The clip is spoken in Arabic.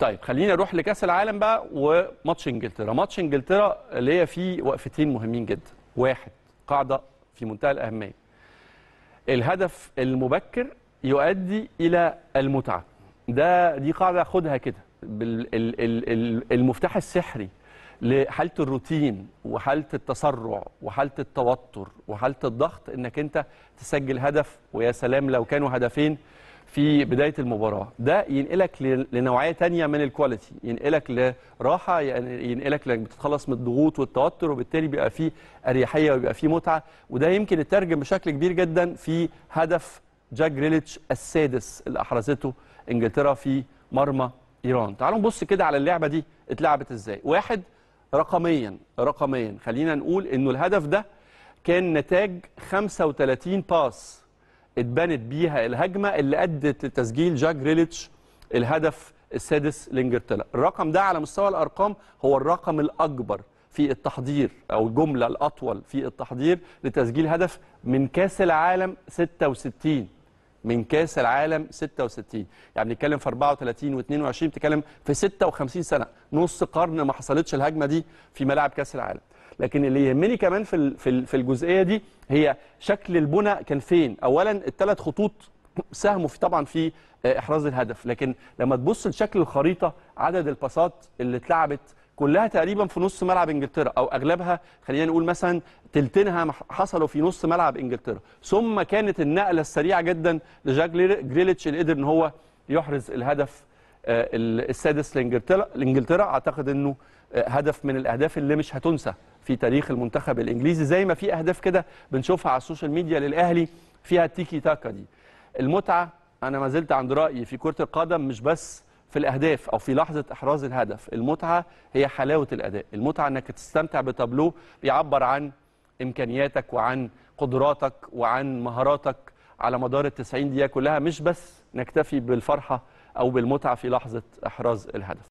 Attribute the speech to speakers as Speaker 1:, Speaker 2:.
Speaker 1: طيب خلينا نروح لكاس العالم بقى وماتش انجلترا ماتش انجلترا اللي هي فيه وقفتين مهمين جدا واحد قاعده في منتهى الاهميه الهدف المبكر يؤدي الى المتعه ده دي قاعده خدها كده المفتاح السحري لحاله الروتين وحاله التسرع وحاله التوتر وحاله الضغط انك انت تسجل هدف ويا سلام لو كانوا هدفين في بدايه المباراه ده ينقلك لنوعيه تانية من الكواليتي ينقلك لراحه يعني ينقلك لانك بتتخلص من الضغوط والتوتر وبالتالي بيبقى فيه اريحيه وبيبقى فيه متعه وده يمكن يترجم بشكل كبير جدا في هدف جاك ريليتش السادس اللي احرزته انجلترا في مرمى ايران تعالوا نبص كده على اللعبه دي اتلعبت ازاي واحد رقميا رقميا خلينا نقول انه الهدف ده كان نتاج 35 باس اتبنت بيها الهجمه اللي ادت لتسجيل جاك ريليتش الهدف السادس لانجلترا الرقم ده على مستوى الارقام هو الرقم الاكبر في التحضير او الجمله الاطول في التحضير لتسجيل هدف من كاس العالم 66 من كاس العالم 66 يعني بنتكلم في 34 و22 بتتكلم في 56 سنه نص قرن ما حصلتش الهجمه دي في ملاعب كاس العالم لكن اللي يهمني كمان في في الجزئيه دي هي شكل البنى كان فين اولا الثلاث خطوط ساهموا في طبعا في آه، احراز الهدف لكن لما تبص لشكل الخريطه عدد الباصات اللي اتلعبت كلها تقريبا في نص ملعب انجلترا او اغلبها خلينا نقول مثلا تلتينها حصلوا في نص ملعب انجلترا ثم كانت النقله السريعه جدا لجاك جريليتش اللي قدر ان هو يحرز الهدف آه، السادس لانجلترا اعتقد انه آه، هدف من الاهداف اللي مش هتنسى في تاريخ المنتخب الانجليزي زي ما في اهداف كده بنشوفها على السوشيال ميديا للاهلي فيها التيكي تاكا دي المتعه انا ما زلت عند رايي في كره القدم مش بس في الاهداف او في لحظه احراز الهدف المتعه هي حلاوه الاداء المتعه انك تستمتع بتابلو بيعبر عن امكانياتك وعن قدراتك وعن مهاراتك على مدار ال 90 دقيقه كلها مش بس نكتفي بالفرحه او بالمتعه في لحظه احراز الهدف